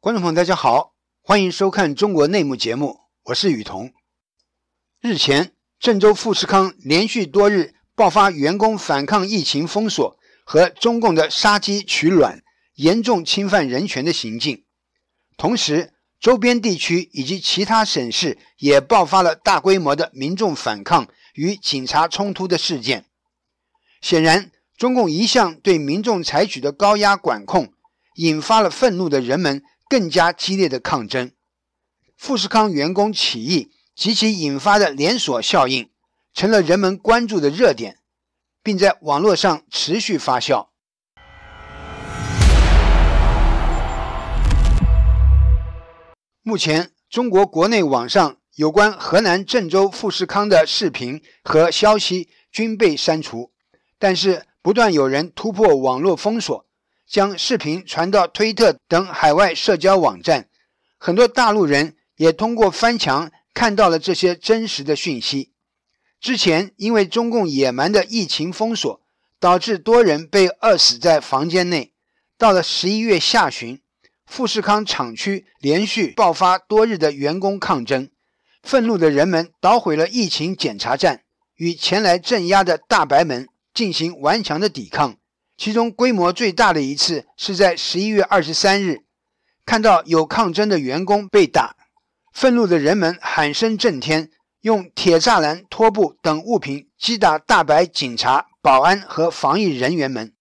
观众朋友，大家好，欢迎收看中国内幕节目，我是雨桐。日前，郑州富士康连续多日爆发员工反抗疫情封锁和中共的杀鸡取卵、严重侵犯人权的行径，同时，周边地区以及其他省市也爆发了大规模的民众反抗与警察冲突的事件。显然，中共一向对民众采取的高压管控，引发了愤怒的人们。更加激烈的抗争，富士康员工起义及其引发的连锁效应，成了人们关注的热点，并在网络上持续发酵。目前，中国国内网上有关河南郑州富士康的视频和消息均被删除，但是不断有人突破网络封锁。将视频传到推特等海外社交网站，很多大陆人也通过翻墙看到了这些真实的讯息。之前因为中共野蛮的疫情封锁，导致多人被饿死在房间内。到了十一月下旬，富士康厂区连续爆发多日的员工抗争，愤怒的人们捣毁了疫情检查站，与前来镇压的大白们进行顽强的抵抗。其中规模最大的一次是在十一月二十三日，看到有抗争的员工被打，愤怒的人们喊声震天，用铁栅栏、拖布等物品击打大白警察、保安和防疫人员们，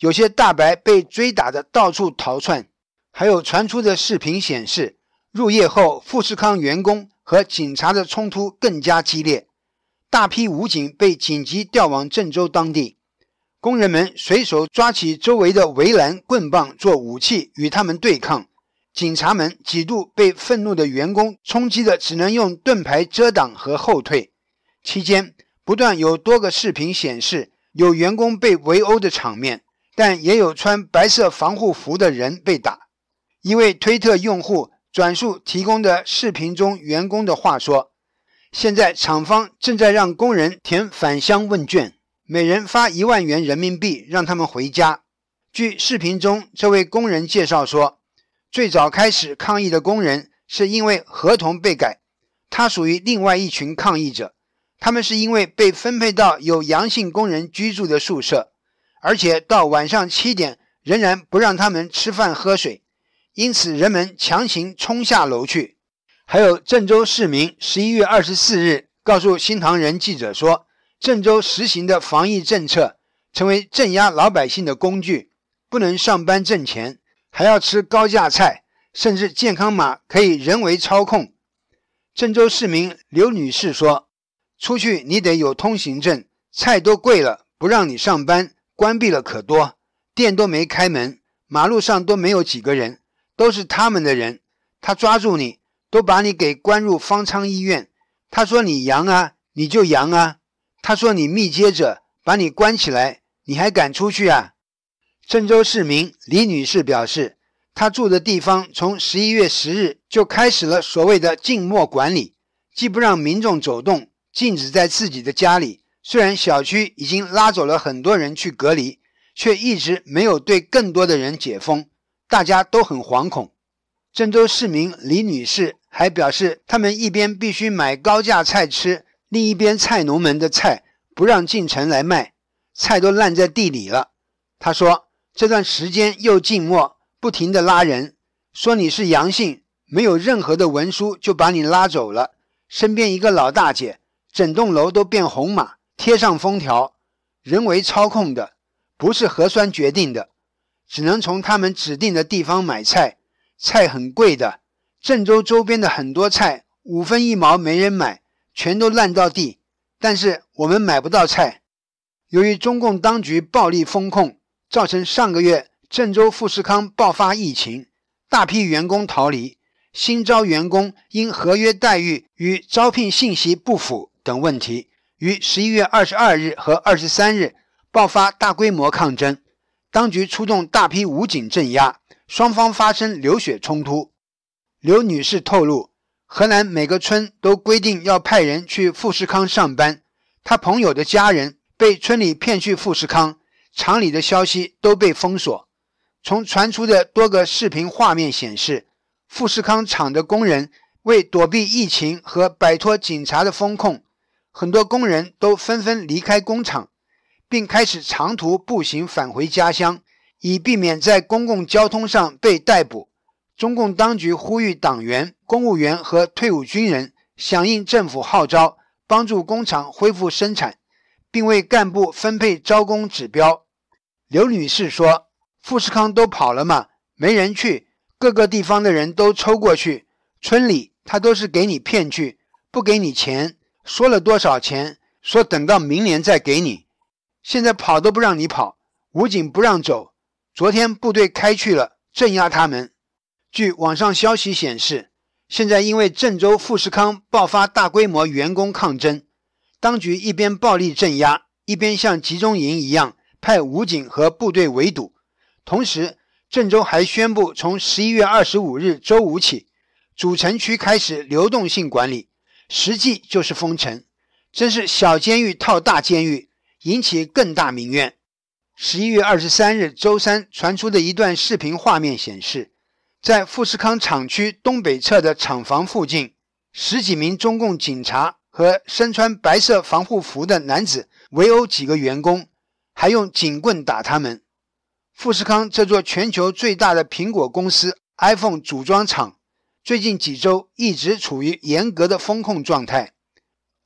有些大白被追打的到处逃窜。还有传出的视频显示，入夜后富士康员工和警察的冲突更加激烈，大批武警被紧急调往郑州当地。工人们随手抓起周围的围栏、棍棒做武器与他们对抗，警察们几度被愤怒的员工冲击的，只能用盾牌遮挡和后退。期间不断有多个视频显示有员工被围殴的场面，但也有穿白色防护服的人被打。一位推特用户转述提供的视频中员工的话说：“现在厂方正在让工人填返乡问卷。”每人发一万元人民币，让他们回家。据视频中这位工人介绍说，最早开始抗议的工人是因为合同被改，他属于另外一群抗议者，他们是因为被分配到有阳性工人居住的宿舍，而且到晚上七点仍然不让他们吃饭喝水，因此人们强行冲下楼去。还有郑州市民十一月二十四日告诉新唐人记者说。郑州实行的防疫政策成为镇压老百姓的工具，不能上班挣钱，还要吃高价菜，甚至健康码可以人为操控。郑州市民刘女士说：“出去你得有通行证，菜都贵了，不让你上班，关闭了可多店都没开门，马路上都没有几个人，都是他们的人，他抓住你都把你给关入方舱医院。他说你阳啊，你就阳啊。”他说：“你密接者，把你关起来，你还敢出去啊？”郑州市民李女士表示，她住的地方从十一月十日就开始了所谓的静默管理，既不让民众走动，禁止在自己的家里。虽然小区已经拉走了很多人去隔离，却一直没有对更多的人解封，大家都很惶恐。郑州市民李女士还表示，他们一边必须买高价菜吃。另一边菜农们的菜不让进城来卖，菜都烂在地里了。他说这段时间又静默，不停的拉人，说你是阳性，没有任何的文书就把你拉走了。身边一个老大姐，整栋楼都变红码，贴上封条，人为操控的，不是核酸决定的，只能从他们指定的地方买菜，菜很贵的，郑州周边的很多菜五分一毛没人买。全都烂到地，但是我们买不到菜。由于中共当局暴力封控，造成上个月郑州富士康爆发疫情，大批员工逃离，新招员工因合约待遇与招聘信息不符等问题，于十一月二十二日和二十三日爆发大规模抗争，当局出动大批武警镇压，双方发生流血冲突。刘女士透露。河南每个村都规定要派人去富士康上班。他朋友的家人被村里骗去富士康，厂里的消息都被封锁。从传出的多个视频画面显示，富士康厂的工人为躲避疫情和摆脱警察的风控，很多工人都纷纷离开工厂，并开始长途步行返回家乡，以避免在公共交通上被逮捕。中共当局呼吁党员、公务员和退伍军人响应政府号召，帮助工厂恢复生产，并为干部分配招工指标。刘女士说：“富士康都跑了嘛，没人去，各个地方的人都抽过去。村里他都是给你骗去，不给你钱，说了多少钱，说等到明年再给你。现在跑都不让你跑，武警不让走。昨天部队开去了，镇压他们。”据网上消息显示，现在因为郑州富士康爆发大规模员工抗争，当局一边暴力镇压，一边像集中营一样派武警和部队围堵。同时，郑州还宣布从十一月二十五日周五起，主城区开始流动性管理，实际就是封城，真是小监狱套大监狱，引起更大民怨。十一月二十三日周三传出的一段视频画面显示。在富士康厂区东北侧的厂房附近，十几名中共警察和身穿白色防护服的男子围殴几个员工，还用警棍打他们。富士康这座全球最大的苹果公司 iPhone 组装厂，最近几周一直处于严格的封控状态，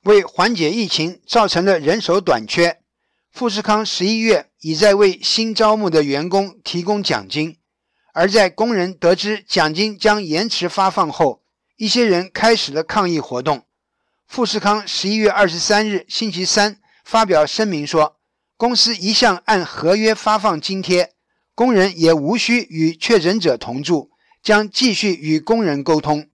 为缓解疫情造成的人手短缺，富士康十一月已在为新招募的员工提供奖金。而在工人得知奖金将延迟发放后，一些人开始了抗议活动。富士康十一月二十三日星期三发表声明说，公司一向按合约发放津贴，工人也无需与确诊者同住，将继续与工人沟通。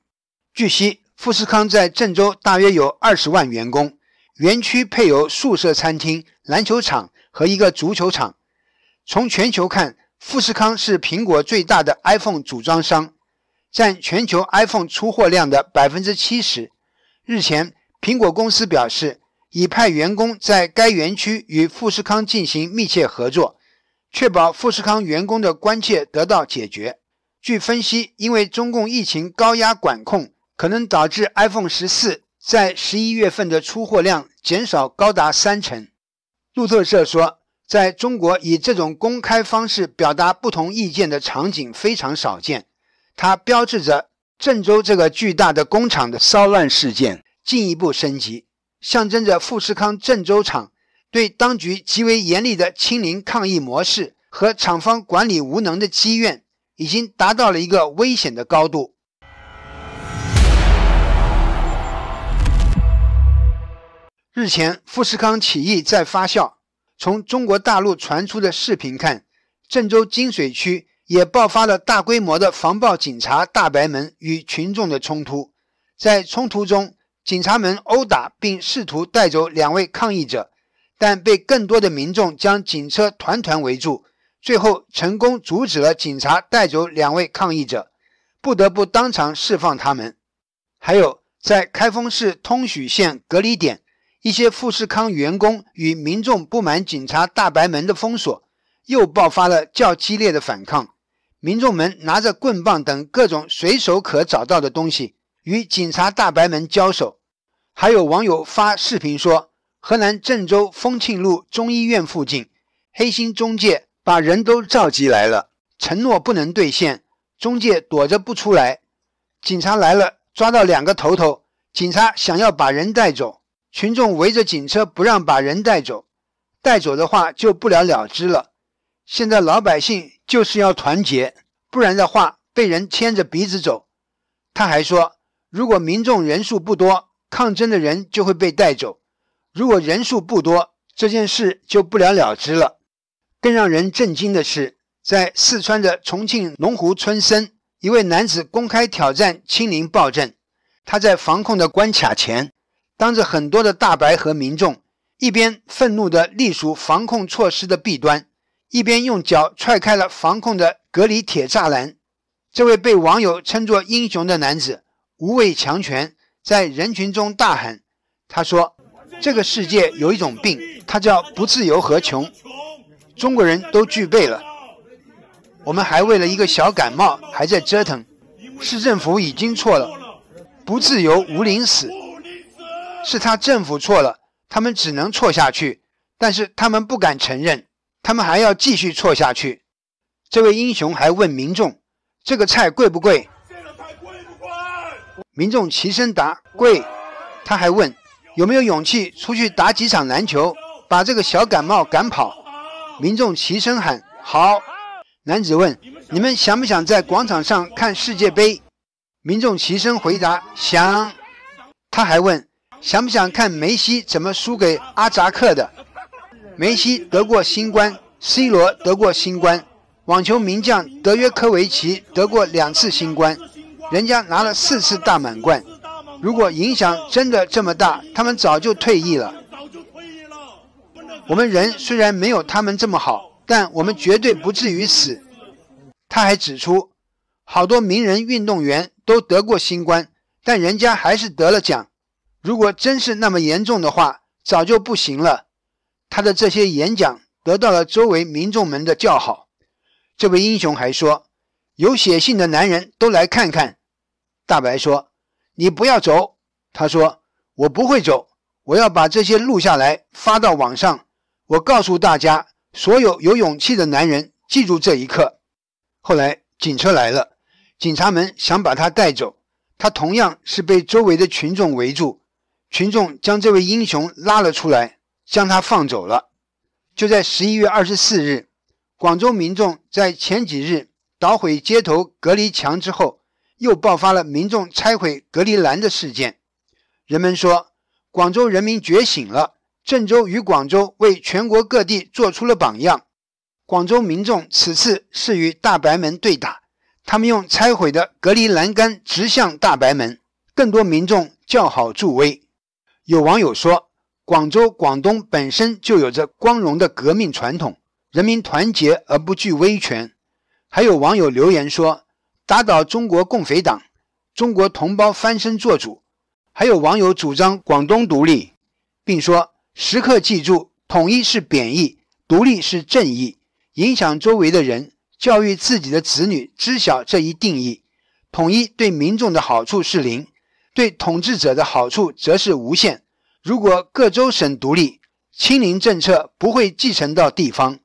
据悉，富士康在郑州大约有二十万员工，园区配有宿舍、餐厅、篮球场和一个足球场。从全球看。富士康是苹果最大的 iPhone 组装商，占全球 iPhone 出货量的百分之七十。日前，苹果公司表示，已派员工在该园区与富士康进行密切合作，确保富士康员工的关切得到解决。据分析，因为中共疫情高压管控，可能导致 iPhone 十四在十一月份的出货量减少高达三成。路透社说。在中国，以这种公开方式表达不同意见的场景非常少见。它标志着郑州这个巨大的工厂的骚乱事件进一步升级，象征着富士康郑州厂对当局极为严厉的清零抗议模式和厂方管理无能的积怨，已经达到了一个危险的高度。日前，富士康起义在发酵。从中国大陆传出的视频看，郑州金水区也爆发了大规模的防暴警察大白门与群众的冲突。在冲突中，警察们殴打并试图带走两位抗议者，但被更多的民众将警车团团围住，最后成功阻止了警察带走两位抗议者，不得不当场释放他们。还有，在开封市通许县隔离点。一些富士康员工与民众不满警察大白门的封锁，又爆发了较激烈的反抗。民众们拿着棍棒等各种随手可找到的东西与警察大白门交手。还有网友发视频说，河南郑州丰庆路中医院附近，黑心中介把人都召集来了，承诺不能兑现，中介躲着不出来。警察来了，抓到两个头头，警察想要把人带走。群众围着警车不让把人带走，带走的话就不了了之了。现在老百姓就是要团结，不然的话被人牵着鼻子走。他还说，如果民众人数不多，抗争的人就会被带走；如果人数不多，这件事就不了了之了。更让人震惊的是，在四川的重庆龙湖村，深，一位男子公开挑战清零暴政，他在防控的关卡前。当着很多的大白和民众，一边愤怒地隶属防控措施的弊端，一边用脚踹开了防控的隔离铁栅栏。这位被网友称作英雄的男子无畏强权，在人群中大喊：“他说，这个世界有一种病，它叫不自由和穷。中国人都具备了，我们还为了一个小感冒还在折腾。市政府已经错了，不自由无宁死。”是他政府错了，他们只能错下去，但是他们不敢承认，他们还要继续错下去。这位英雄还问民众：“这个菜贵不贵？”民众齐声答：“贵。”他还问：“有没有勇气出去打几场篮球，把这个小感冒赶跑？”民众齐声喊：“好。”男子问：“你们想不想在广场上看世界杯？”民众齐声回答：“想。”他还问。想不想看梅西怎么输给阿扎克的？梅西得过新冠，C 罗得过新冠，网球名将德约科维奇得过两次新冠，人家拿了四次大满贯。如果影响真的这么大，他们早就退役了。我们人虽然没有他们这么好，但我们绝对不至于死。他还指出，好多名人运动员都得过新冠，但人家还是得了奖。如果真是那么严重的话，早就不行了。他的这些演讲得到了周围民众们的叫好。这位英雄还说：“有写信的男人都来看看。”大白说：“你不要走。”他说：“我不会走，我要把这些录下来发到网上。我告诉大家，所有有勇气的男人，记住这一刻。”后来警车来了，警察们想把他带走，他同样是被周围的群众围住。群众将这位英雄拉了出来，将他放走了。就在十一月二十四日，广州民众在前几日捣毁街头隔离墙之后，又爆发了民众拆毁隔离栏的事件。人们说，广州人民觉醒了，郑州与广州为全国各地做出了榜样。广州民众此次是与大白门对打，他们用拆毁的隔离栏杆直向大白门，更多民众叫好助威。有网友说，广州广东本身就有着光荣的革命传统，人民团结而不惧威权。还有网友留言说，打倒中国共匪党，中国同胞翻身做主。还有网友主张广东独立，并说时刻记住，统一是贬义，独立是正义。影响周围的人，教育自己的子女，知晓这一定义。统一对民众的好处是零。对统治者的好处则是无限。如果各州省独立，清零政策不会继承到地方。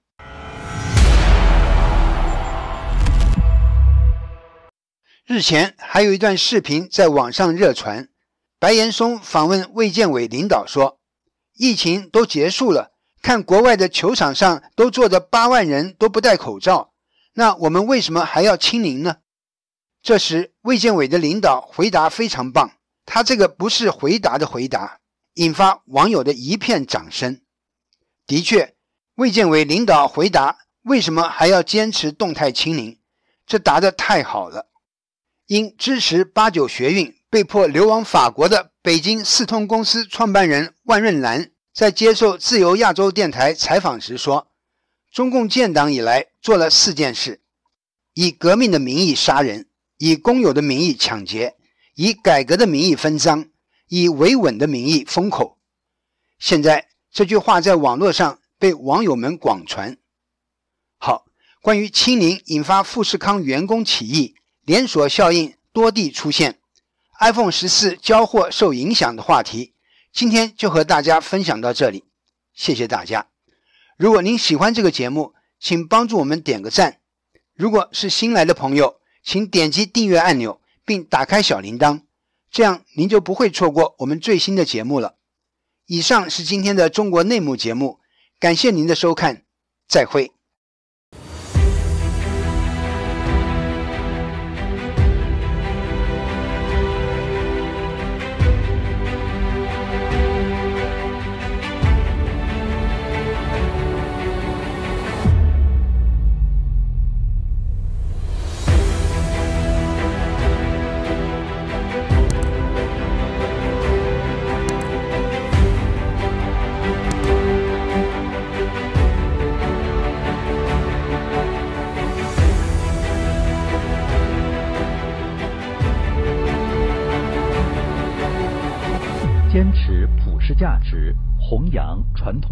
日前还有一段视频在网上热传，白岩松访问卫健委领导说：“疫情都结束了，看国外的球场上都坐着八万人都不戴口罩，那我们为什么还要清零呢？”这时卫健委的领导回答非常棒。他这个不是回答的回答，引发网友的一片掌声。的确，卫健委领导回答为什么还要坚持动态清零，这答得太好了。因支持八九学运被迫流亡法国的北京四通公司创办人万润兰在接受自由亚洲电台采访时说：“中共建党以来做了四件事：以革命的名义杀人，以工友的名义抢劫。”以改革的名义分赃，以维稳的名义封口。现在这句话在网络上被网友们广传。好，关于清零引发富士康员工起义，连锁效应多地出现，iPhone 十四交货受影响的话题，今天就和大家分享到这里。谢谢大家。如果您喜欢这个节目，请帮助我们点个赞。如果是新来的朋友，请点击订阅按钮。并打开小铃铛，这样您就不会错过我们最新的节目了。以上是今天的中国内幕节目，感谢您的收看，再会。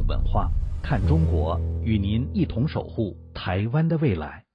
文化，看中国，与您一同守护台湾的未来。